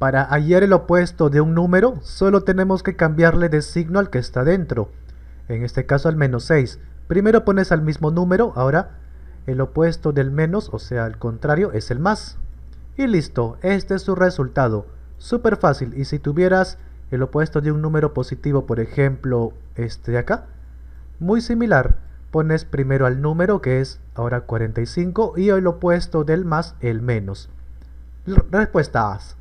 Para hallar el opuesto de un número, solo tenemos que cambiarle de signo al que está dentro. En este caso al menos 6. Primero pones al mismo número, ahora el opuesto del menos, o sea, el contrario, es el más. Y listo, este es su resultado. Súper fácil, y si tuvieras el opuesto de un número positivo, por ejemplo, este de acá, muy similar, pones primero al número que es ahora 45 y el opuesto del más, el menos. Respuesta A.